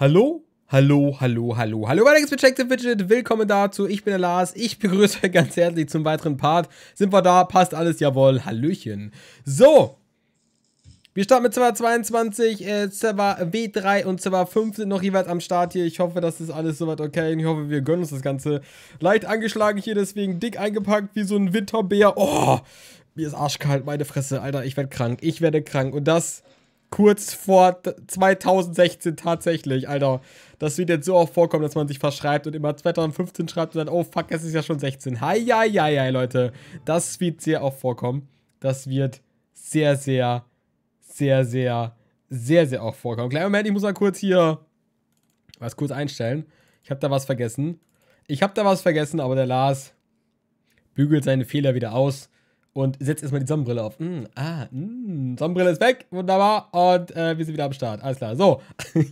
Hallo? Hallo, hallo, hallo, hallo. Weiter geht's mit Check the Widget. Willkommen dazu. Ich bin der Lars. Ich begrüße euch ganz herzlich zum weiteren Part. Sind wir da? Passt alles? Jawohl. Hallöchen. So. Wir starten mit Server 22, äh, Server W3 und Server 5 sind noch jeweils am Start hier. Ich hoffe, das ist alles soweit okay. und Ich hoffe, wir gönnen uns das Ganze. Leicht angeschlagen hier, deswegen dick eingepackt wie so ein Winterbär. Oh, mir ist arschkalt. Meine Fresse, Alter. Ich werde krank. Ich werde krank. Und das kurz vor 2016 tatsächlich, Alter. Das wird jetzt so oft vorkommen, dass man sich verschreibt und immer 2015 schreibt und dann, oh fuck, es ist ja schon 16. Hi, ja, ja, ja, Leute. Das wird sehr oft vorkommen. Das wird sehr, sehr, sehr, sehr, sehr, sehr oft vorkommen. Kleiner Moment, ich muss mal kurz hier was kurz einstellen. Ich habe da was vergessen. Ich habe da was vergessen, aber der Lars bügelt seine Fehler wieder aus und setzt erstmal die Sonnenbrille auf. Mm, ah, mm, Sonnenbrille ist weg, wunderbar. Und äh, wir sind wieder am Start. Alles klar. So,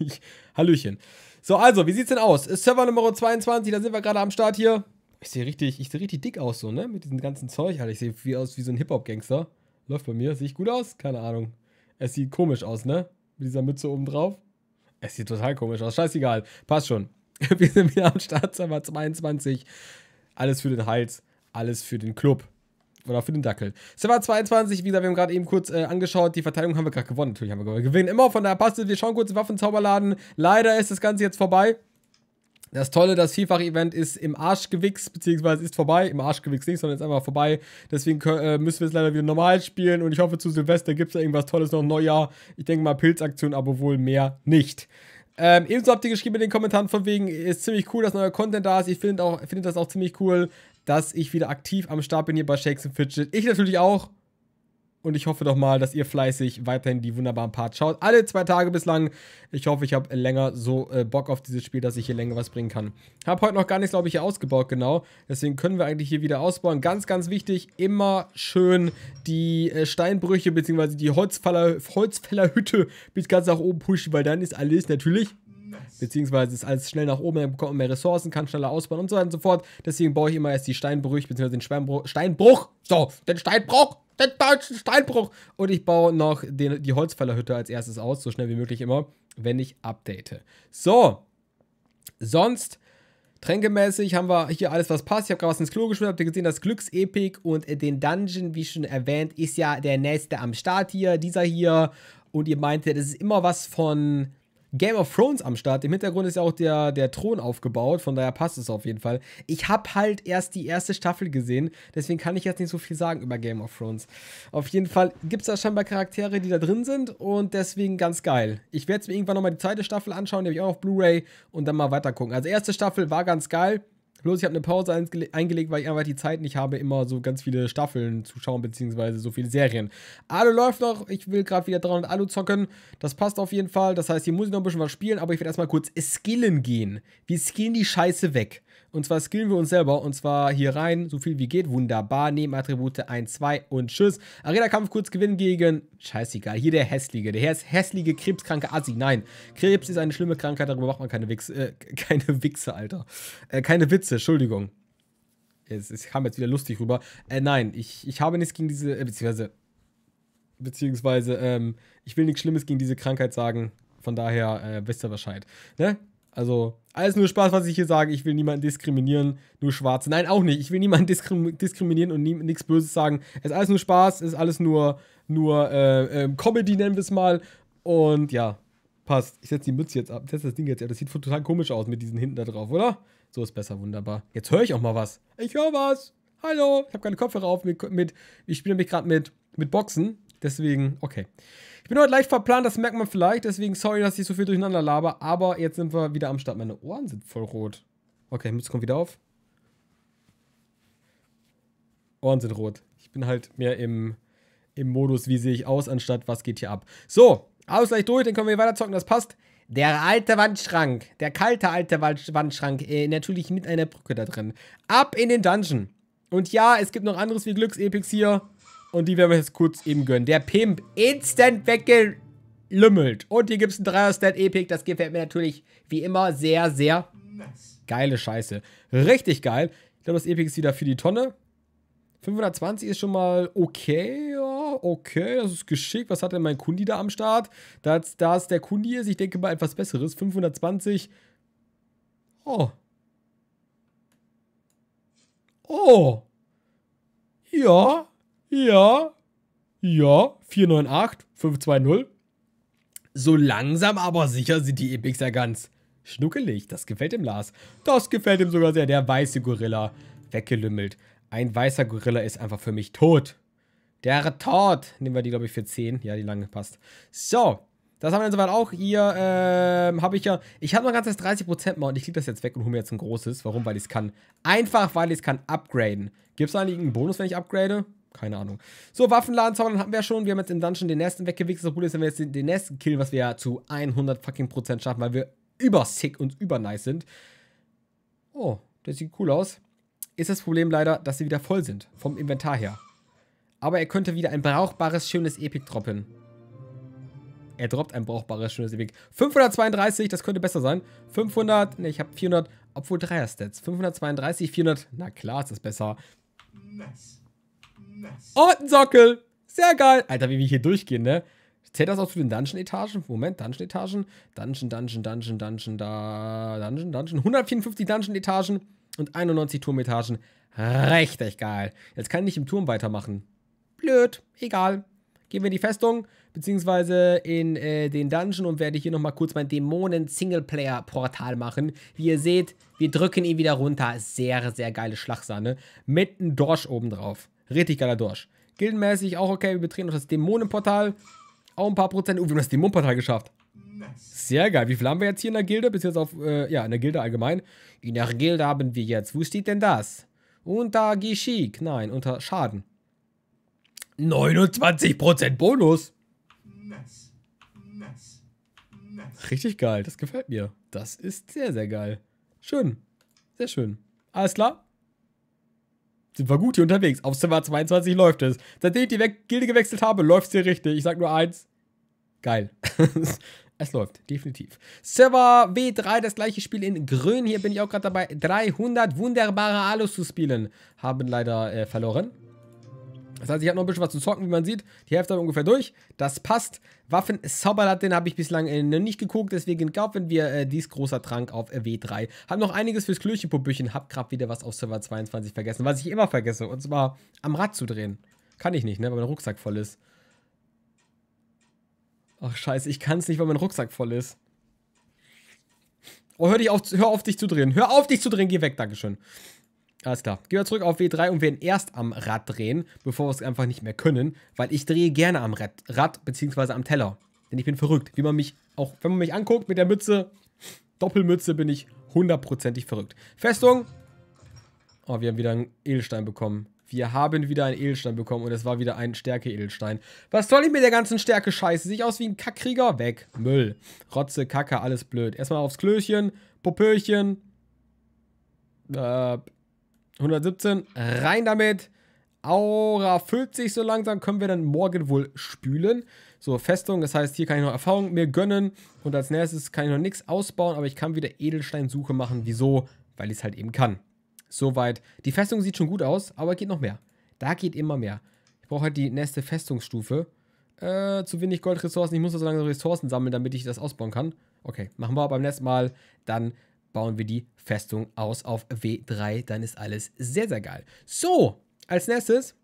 Hallöchen. So, also, wie sieht's denn aus? Ist Server Nummer 22, da sind wir gerade am Start hier. Ich sehe richtig, ich sehe richtig dick aus, so, ne? Mit diesem ganzen Zeug. Alter, ich sehe wie aus wie so ein Hip-Hop-Gangster. Läuft bei mir. Sehe ich gut aus? Keine Ahnung. Es sieht komisch aus, ne? Mit dieser Mütze oben drauf. Es sieht total komisch aus. Scheißegal. Passt schon. Wir sind wieder am Start, Server 22. Alles für den Hals, alles für den Club. Oder für den Dackel. Server 22, wie gesagt, wir haben gerade eben kurz äh, angeschaut. Die Verteidigung haben wir gerade gewonnen. Natürlich haben wir gewonnen. Wir gewinnen immer, von der passt Wir schauen kurz Waffenzauberladen. Leider ist das Ganze jetzt vorbei. Das Tolle, das Vielfach-Event ist im Arschgewichs, beziehungsweise ist vorbei. Im Arschgewichs nicht, sondern ist einfach vorbei. Deswegen äh, müssen wir es leider wieder normal spielen. Und ich hoffe, zu Silvester gibt es da irgendwas Tolles noch Neujahr. Ich denke mal Pilzaktion, aber wohl mehr nicht. Ähm, ebenso habt ihr geschrieben in den Kommentaren von wegen, ist ziemlich cool, dass neuer Content da ist. Ich finde find das auch ziemlich cool dass ich wieder aktiv am Start bin hier bei Shakes and Fidget. Ich natürlich auch. Und ich hoffe doch mal, dass ihr fleißig weiterhin die wunderbaren Parts schaut. Alle zwei Tage bislang. Ich hoffe, ich habe länger so äh, Bock auf dieses Spiel, dass ich hier länger was bringen kann. Habe heute noch gar nichts, glaube ich, hier ausgebaut, genau. Deswegen können wir eigentlich hier wieder ausbauen. Ganz, ganz wichtig, immer schön die äh, Steinbrüche bzw. die Holzfällerhütte bis ganz nach oben pushen, weil dann ist alles natürlich Beziehungsweise ist alles schnell nach oben, dann bekommt man mehr Ressourcen, kann schneller ausbauen und so weiter und so fort. Deswegen baue ich immer erst die Steinbrüche, beziehungsweise den Steinbruch. Steinbruch! So, den Steinbruch! Den deutschen Steinbruch! Und ich baue noch den, die Holzfällerhütte als erstes aus, so schnell wie möglich immer, wenn ich update. So. Sonst. Tränkemäßig haben wir hier alles, was passt. Ich habe gerade was ins Klo geschmissen. Habt ihr gesehen, das Glücksepik und äh, den Dungeon, wie schon erwähnt, ist ja der nächste am Start hier. Dieser hier. Und ihr meintet, das ist immer was von Game of Thrones am Start. Im Hintergrund ist ja auch der, der Thron aufgebaut, von daher passt es auf jeden Fall. Ich habe halt erst die erste Staffel gesehen, deswegen kann ich jetzt nicht so viel sagen über Game of Thrones. Auf jeden Fall gibt es da scheinbar Charaktere, die da drin sind und deswegen ganz geil. Ich werde mir irgendwann nochmal die zweite Staffel anschauen, die habe ich auch auf Blu-ray und dann mal weiter gucken. Also erste Staffel war ganz geil, Bloß ich habe eine Pause eingelegt, weil ich einfach die Zeit nicht habe, immer so ganz viele Staffeln zu schauen, beziehungsweise so viele Serien. Alu läuft noch, ich will gerade wieder 300 Alu zocken, das passt auf jeden Fall. Das heißt, hier muss ich noch ein bisschen was spielen, aber ich werde erstmal kurz skillen gehen. Wir skillen die Scheiße weg. Und zwar skillen wir uns selber. Und zwar hier rein, so viel wie geht. Wunderbar. Nehmen Attribute 1, 2 und tschüss. Arena-Kampf kurz gewinnen gegen... Scheißegal. Hier der hässliche. Der hässliche, krebskranke Assi. Nein. Krebs ist eine schlimme Krankheit. Darüber macht man keine Wichse. Äh, keine Wichse, Alter. Äh, keine Witze. Entschuldigung. Es, es, kam jetzt wieder lustig rüber. Äh, nein. Ich, ich habe nichts gegen diese... Äh, beziehungsweise... Beziehungsweise, ähm, ich will nichts Schlimmes gegen diese Krankheit sagen. Von daher äh, wisst ihr Bescheid. Ne? Also, alles nur Spaß, was ich hier sage. Ich will niemanden diskriminieren, nur Schwarze. Nein, auch nicht. Ich will niemanden diskrim diskriminieren und nichts Böses sagen. Es ist alles nur Spaß, es ist alles nur, nur äh, äh, Comedy, nennen wir es mal. Und ja, passt. Ich setze die Mütze jetzt ab, ich setze das Ding jetzt ab. Das sieht total komisch aus mit diesen hinten da drauf, oder? So ist besser, wunderbar. Jetzt höre ich auch mal was. Ich höre was. Hallo, ich habe keine Kopfhörer auf. Mit, mit ich spiele nämlich gerade mit, mit Boxen Deswegen, okay. Ich bin heute leicht verplant, das merkt man vielleicht. Deswegen sorry, dass ich so viel durcheinander laber. Aber jetzt sind wir wieder am Start. Meine Ohren sind voll rot. Okay, Mütze kommt wieder auf. Ohren sind rot. Ich bin halt mehr im, im Modus, wie sehe ich aus, anstatt was geht hier ab. So, alles gleich durch, dann können wir hier weiterzocken, das passt. Der alte Wandschrank, der kalte alte Wandschrank, äh, natürlich mit einer Brücke da drin. Ab in den Dungeon. Und ja, es gibt noch anderes wie Glücksepics hier. Und die werden wir jetzt kurz eben gönnen. Der Pimp instant weggelümmelt. Und hier gibt es ein dreier stat epic Das gefällt mir natürlich wie immer sehr, sehr geile Scheiße. Richtig geil. Ich glaube, das Epic ist wieder für die Tonne. 520 ist schon mal okay, ja, okay, das ist geschickt. Was hat denn mein Kundi da am Start? Da ist, da ist der Kundi ist, ich denke mal etwas Besseres. 520. Oh. Oh. Ja. Ja, ja, 498, 520. So langsam aber sicher sind die Epics ja ganz schnuckelig. Das gefällt dem Lars. Das gefällt ihm sogar sehr. Der weiße Gorilla weggelümmelt. Ein weißer Gorilla ist einfach für mich tot. Der tot. Nehmen wir die, glaube ich, für 10. Ja, die lange passt. So. Das haben wir dann soweit auch. Hier ähm, habe ich ja. Ich habe noch ganz erst 30% mal und ich klicke das jetzt weg und hole mir jetzt ein großes. Warum? Weil ich es kann. Einfach, weil ich es kann upgraden. Gibt es da einen Bonus, wenn ich upgrade? Keine Ahnung. So, Waffenladen zaubern haben wir schon. Wir haben jetzt im Dungeon den nächsten weggewichst. Das Problem ist, wenn wir jetzt den nächsten Kill, was wir ja zu 100 fucking Prozent schaffen, weil wir über sick und über nice sind. Oh, das sieht cool aus. Ist das Problem leider, dass sie wieder voll sind. Vom Inventar her. Aber er könnte wieder ein brauchbares, schönes Epic droppen. Er droppt ein brauchbares, schönes Epic. 532, das könnte besser sein. 500, ne, ich habe 400, obwohl 3er-Stats. 532, 400, na klar ist das besser. Nice. Und oh, ein Sockel. Sehr geil. Alter, wie wir hier durchgehen, ne? Zählt das auch zu den Dungeon-Etagen? Moment, Dungeon-Etagen. Dungeon, Dungeon, Dungeon, Dungeon, da. Dungeon, Dungeon. 154 Dungeon-Etagen und 91 Turmetagen. Richtig geil. Jetzt kann ich im Turm weitermachen. Blöd. Egal. Gehen wir in die Festung, beziehungsweise in äh, den Dungeon und werde hier nochmal kurz mein Dämonen-Singleplayer-Portal machen. Wie ihr seht, wir drücken ihn wieder runter. Sehr, sehr geile Schlagsahne. Mit einem Dorsch obendrauf. Richtig geiler Dorsch. Gildenmäßig auch okay. Wir betreten noch das Dämonenportal. Auch ein paar Prozent. Oh, wir haben das Dämonenportal geschafft. Sehr geil. Wie viel haben wir jetzt hier in der Gilde? Bis jetzt auf, äh, ja, in der Gilde allgemein. In der Gilde haben wir jetzt. Wo steht denn das? Unter Geschick. Nein, unter Schaden. 29% Bonus. Richtig geil. Das gefällt mir. Das ist sehr, sehr geil. Schön. Sehr schön. Alles klar? sind wir gut hier unterwegs. Auf Zimmer 22 läuft es. Seitdem ich die We Gilde gewechselt habe, läuft es hier richtig. Ich sag nur eins. Geil. es läuft, definitiv. Server W3, das gleiche Spiel in Grün. Hier bin ich auch gerade dabei. 300 wunderbare Alus zu spielen. Haben leider äh, verloren. Das heißt, ich habe noch ein bisschen was zu zocken, wie man sieht. Die Hälfte ungefähr durch. Das passt. Waffen den habe ich bislang äh, noch nicht geguckt, deswegen kaufen wir äh, dies großer Trank auf äh, W3. Hab noch einiges fürs Klöchenpuppüchen, hab gerade wieder was auf Server 22 vergessen, was ich immer vergesse, und zwar am Rad zu drehen. Kann ich nicht, ne, weil mein Rucksack voll ist. Ach scheiße, ich kann es nicht, weil mein Rucksack voll ist. Oh, hör, dich auf, hör auf dich zu drehen. Hör auf dich zu drehen, geh weg, Dankeschön. Alles klar. Gehen wir zurück auf W3 und werden erst am Rad drehen, bevor wir es einfach nicht mehr können, weil ich drehe gerne am Rad, Rad bzw. am Teller. Denn ich bin verrückt. Wie man mich, auch wenn man mich anguckt mit der Mütze, Doppelmütze, bin ich hundertprozentig verrückt. Festung. Oh, wir haben wieder einen Edelstein bekommen. Wir haben wieder einen Edelstein bekommen und es war wieder ein Stärke-Edelstein. Was soll ich mit der ganzen Stärke-Scheiße? Sieht aus wie ein Kackkrieger? Weg. Müll. Rotze, Kacke, alles blöd. Erstmal aufs Klöchen, Popöchen. Äh, 117, rein damit. Aura füllt sich so langsam, können wir dann morgen wohl spülen. So, Festung, das heißt, hier kann ich noch Erfahrung mir gönnen. Und als nächstes kann ich noch nichts ausbauen, aber ich kann wieder Edelsteinsuche machen. Wieso? Weil ich es halt eben kann. Soweit. Die Festung sieht schon gut aus, aber geht noch mehr. Da geht immer mehr. Ich brauche halt die nächste Festungsstufe. Äh, zu wenig Goldressourcen. Ich muss also langsam Ressourcen sammeln, damit ich das ausbauen kann. Okay, machen wir beim nächsten Mal dann bauen wir die Festung aus auf W3. Dann ist alles sehr, sehr geil. So, als nächstes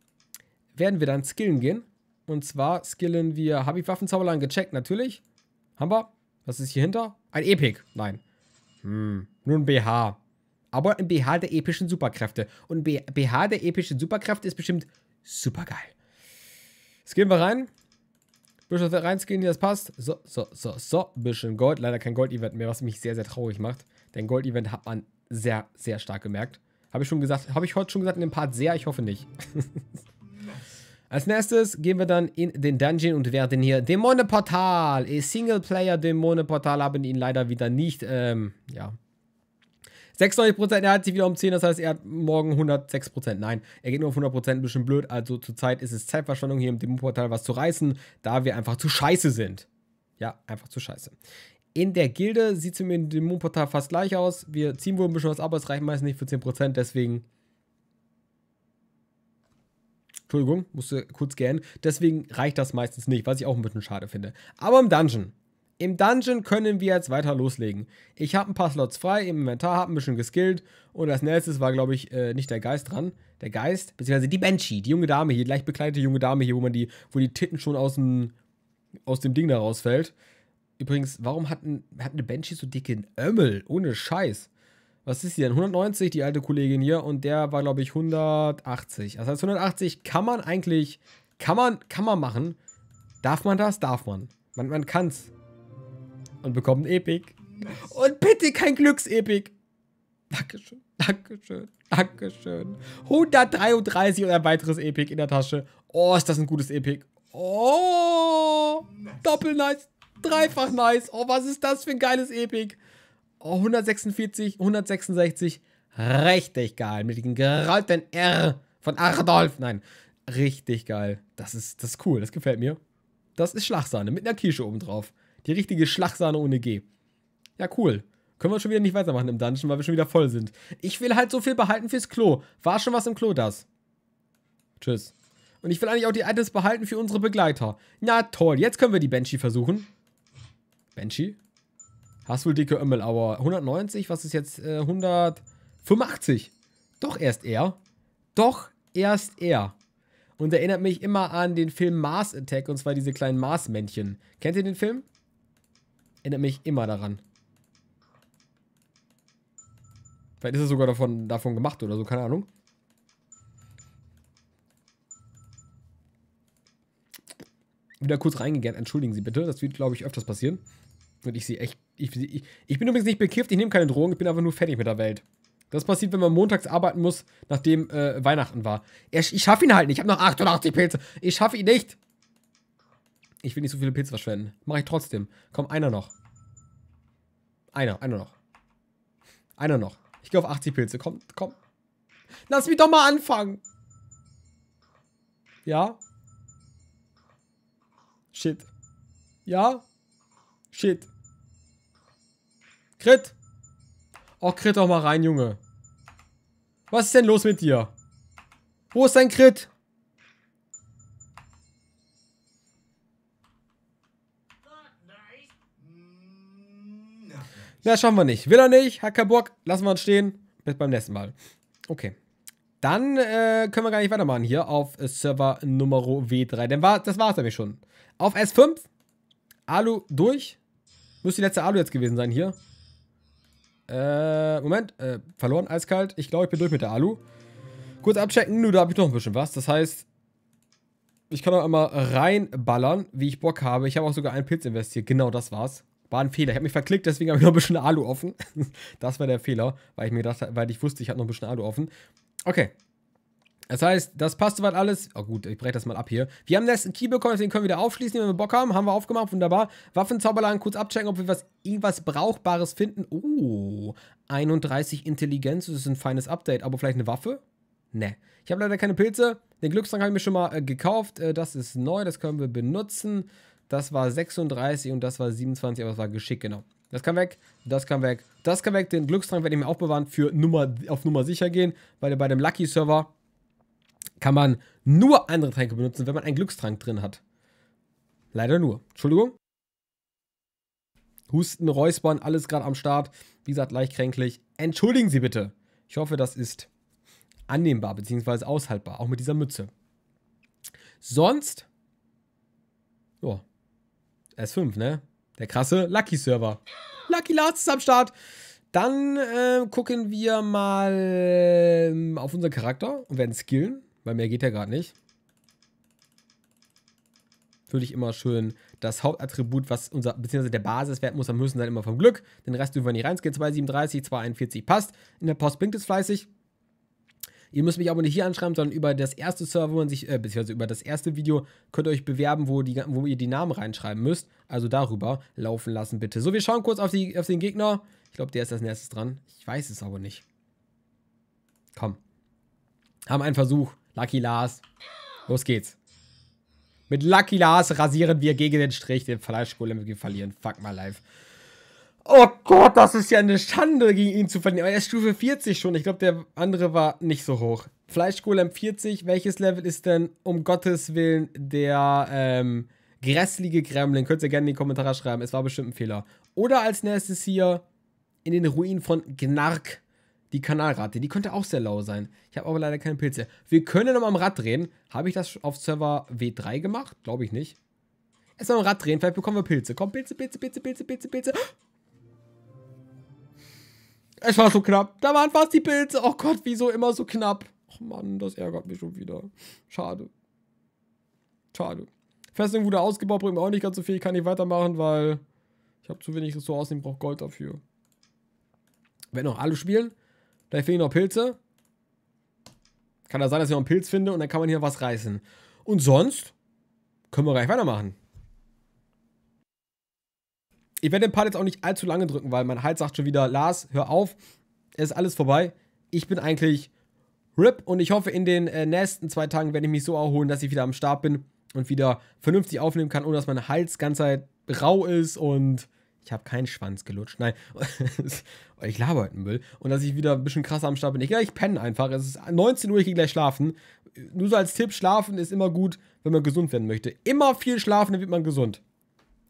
werden wir dann skillen gehen. Und zwar skillen wir, habe ich Waffenzauberlein gecheckt, natürlich. Haben wir. Was ist hier hinter? Ein Epic. Nein. Hm, nur ein BH. Aber ein BH der epischen Superkräfte. Und ein BH der epischen Superkräfte ist bestimmt supergeil. Skillen wir rein. Bisschen reinskinnen, das passt. So, so, so, so. Bisschen Gold. Leider kein Gold-Event mehr, was mich sehr, sehr traurig macht. Denn Gold-Event hat man sehr, sehr stark gemerkt. Habe ich schon gesagt, habe ich heute schon gesagt in dem Part sehr? Ich hoffe nicht. Als nächstes gehen wir dann in den Dungeon und werden hier Dämonenportal. E Singleplayer Dämonenportal haben ihn leider wieder nicht, ähm, ja, 96%, er hat sich wieder um 10, das heißt, er hat morgen 106%. Nein, er geht nur auf 100%, ein bisschen blöd. Also zurzeit ist es Zeitverschwendung, hier im Demo-Portal was zu reißen, da wir einfach zu scheiße sind. Ja, einfach zu scheiße. In der Gilde sieht es mir im Demo-Portal fast gleich aus. Wir ziehen wohl ein bisschen was ab, aber es reicht meistens nicht für 10%, deswegen Entschuldigung, musste kurz gähnen. Deswegen reicht das meistens nicht, was ich auch ein bisschen schade finde. Aber im Dungeon im Dungeon können wir jetzt weiter loslegen. Ich habe ein paar Slots frei, im Inventar habe ein bisschen geskillt und als nächstes war, glaube ich, äh, nicht der Geist dran. Der Geist, beziehungsweise die Banshee, die junge Dame hier, die leicht bekleidete junge Dame hier, wo man die, wo die Titten schon aus dem, aus dem Ding da rausfällt. Übrigens, warum hat, ein, hat eine Banshee so dicke Ömmel? Ohne Scheiß. Was ist sie denn? 190, die alte Kollegin hier, und der war, glaube ich, 180. Das heißt, 180 kann man eigentlich, kann man, kann man machen. Darf man das? Darf man. Man, man kann's. Und bekommt ein Epic. Und bitte kein Glücksepic. Dankeschön, Dankeschön, Dankeschön. 133 und ein weiteres Epic in der Tasche. Oh, ist das ein gutes Epic. Oh, doppel nice, dreifach nice. Oh, was ist das für ein geiles Epic. Oh, 146, 166. Richtig geil. Mit dem gerallten R von Ardolf. Nein, richtig geil. Das ist, das ist cool. Das gefällt mir. Das ist Schlagsahne mit einer Kirsche oben drauf. Die richtige Schlagsahne ohne G. Ja, cool. Können wir schon wieder nicht weitermachen im Dungeon, weil wir schon wieder voll sind. Ich will halt so viel behalten fürs Klo. War schon was im Klo, das. Tschüss. Und ich will eigentlich auch die Items behalten für unsere Begleiter. Na toll, jetzt können wir die Banshee versuchen. Banshee? Hast wohl dicke Ömmel, aber 190, was ist jetzt äh, 185? Doch erst er. Doch erst er. Und erinnert mich immer an den Film Mars Attack, und zwar diese kleinen Marsmännchen. Kennt ihr den Film? Erinnert mich immer daran. Vielleicht ist es sogar davon, davon gemacht oder so, keine Ahnung. Wieder kurz reingegangen, entschuldigen Sie bitte. Das wird, glaube ich, öfters passieren. Und ich sehe echt. Ich, ich, ich, bin übrigens nicht bekifft, ich nehme keine Drohung, ich bin einfach nur fertig mit der Welt. Das passiert, wenn man montags arbeiten muss, nachdem äh, Weihnachten war. Ich, ich schaffe ihn halt nicht. Ich habe noch 88 Pilze. Ich schaffe ihn nicht. Ich will nicht so viele Pilze verschwenden. Mache ich trotzdem. Komm, einer noch. Einer, einer noch. Einer noch. Ich gehe auf 80 Pilze. Komm, komm. Lass mich doch mal anfangen. Ja? Shit. Ja? Shit. Crit. Oh, Crit doch mal rein, Junge. Was ist denn los mit dir? Wo ist dein Crit? Na, schaffen wir nicht. Will er nicht, hat keinen Bock, lassen wir uns stehen. Bis beim nächsten Mal. Okay. Dann äh, können wir gar nicht weitermachen hier auf äh, Server Numero W3. Denn war, das war es nämlich schon. Auf S5. Alu durch. Müsste die letzte Alu jetzt gewesen sein hier. Äh, Moment. Äh, verloren, eiskalt. Ich glaube, ich bin durch mit der Alu. Kurz abchecken. Nur da habe ich noch ein bisschen was. Das heißt, ich kann auch einmal reinballern, wie ich Bock habe. Ich habe auch sogar einen Pilz investiert. Genau das war's. War ein Fehler. Ich habe mich verklickt, deswegen habe ich noch ein bisschen Alu offen. das war der Fehler, weil ich mir gedacht weil ich wusste, ich habe noch ein bisschen Alu offen. Okay. Das heißt, das passt soweit alles. Oh gut, ich breche das mal ab hier. Wir haben letzten Key bekommen, deswegen können wir wieder aufschließen, wenn wir Bock haben. Haben wir aufgemacht, wunderbar. Waffenzauberladen kurz abchecken, ob wir was, irgendwas Brauchbares finden. Oh, 31 Intelligenz, das ist ein feines Update. Aber vielleicht eine Waffe? Ne. Ich habe leider keine Pilze. Den Glückstrang habe ich mir schon mal äh, gekauft. Äh, das ist neu, das können wir benutzen. Das war 36 und das war 27, aber es war geschickt, genau. Das kann weg, das kann weg, das kann weg. Den Glückstrank werde ich mir auch bewahren für Nummer, auf Nummer sicher gehen, weil bei dem Lucky Server kann man nur andere Tränke benutzen, wenn man einen Glückstrank drin hat. Leider nur. Entschuldigung. Husten, Räuspern, alles gerade am Start. Wie gesagt, leicht kränklich. Entschuldigen Sie bitte. Ich hoffe, das ist annehmbar bzw. aushaltbar, auch mit dieser Mütze. Sonst, ja, S5, ne? Der krasse Lucky-Server. Lucky Lars ist am Start. Dann äh, gucken wir mal ähm, auf unseren Charakter und werden skillen, weil mehr geht ja gerade nicht. ich immer schön das Hauptattribut, was unser, beziehungsweise der Basiswert muss am höchsten sein, immer vom Glück. Den Rest dürfen wir nicht reinskillen. 237, 241 passt. In der Post blinkt es fleißig. Ihr müsst mich aber nicht hier anschreiben, sondern über das erste Server, wo man sich, äh, beziehungsweise über das erste Video könnt ihr euch bewerben, wo, die, wo ihr die Namen reinschreiben müsst. Also darüber laufen lassen, bitte. So, wir schauen kurz auf, die, auf den Gegner. Ich glaube, der ist als nächstes dran. Ich weiß es aber nicht. Komm. Haben einen Versuch. Lucky Lars. Los geht's. Mit Lucky Lars rasieren wir gegen den Strich den Fleischkohle verlieren. Fuck mal live. Oh Gott, das ist ja eine Schande, gegen ihn zu verlieren. Aber er ist Stufe 40 schon. Ich glaube, der andere war nicht so hoch. Fleischgolem 40. Welches Level ist denn um Gottes Willen der ähm, grässliche Gremlin? Könnt ihr gerne in die Kommentare schreiben. Es war bestimmt ein Fehler. Oder als nächstes hier in den Ruinen von Gnark. Die Kanalrate, die könnte auch sehr lau sein. Ich habe aber leider keine Pilze. Wir können nochmal am Rad drehen. Habe ich das auf Server W3 gemacht? Glaube ich nicht. Erstmal am Rad drehen, vielleicht bekommen wir Pilze. Komm, Pilze, Pilze, Pilze, Pilze, Pilze, Pilze. Es war so knapp. Da waren fast die Pilze. Oh Gott, wieso immer so knapp? Ach Mann, das ärgert mich schon wieder. Schade. Schade. Festung wurde ausgebaut, bringt mir auch nicht ganz so viel. Ich kann nicht weitermachen, weil ich habe zu wenig Ressourcen. Ich brauche Gold dafür. Wenn noch alle spielen, vielleicht fehlen noch Pilze. Kann da sein, dass ich noch einen Pilz finde und dann kann man hier was reißen. Und sonst können wir gleich weitermachen. Ich werde den Part jetzt auch nicht allzu lange drücken, weil mein Hals sagt schon wieder, Lars, hör auf, es ist alles vorbei. Ich bin eigentlich RIP und ich hoffe, in den äh, nächsten zwei Tagen werde ich mich so erholen, dass ich wieder am Start bin und wieder vernünftig aufnehmen kann, ohne dass mein Hals ganze Zeit rau ist und ich habe keinen Schwanz gelutscht. Nein, ich laber heute Müll. Und dass ich wieder ein bisschen krasser am Start bin. Ich, ja, ich penne einfach. Es ist 19 Uhr, ich gehe gleich schlafen. Nur so als Tipp, schlafen ist immer gut, wenn man gesund werden möchte. Immer viel schlafen, dann wird man gesund.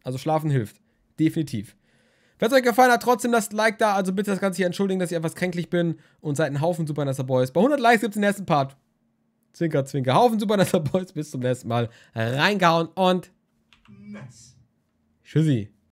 Also schlafen hilft. Definitiv. Wenn es euch gefallen hat, trotzdem lasst ein Like da. Also bitte das Ganze hier entschuldigen, dass ich etwas kränklich bin. Und seid ein Haufen Super Boys. Bei 100 Likes gibt es den nächsten Part. Zwinker, zwinker. Haufen Super Boys. Bis zum nächsten Mal. Reingehauen und... Nice. Tschüssi.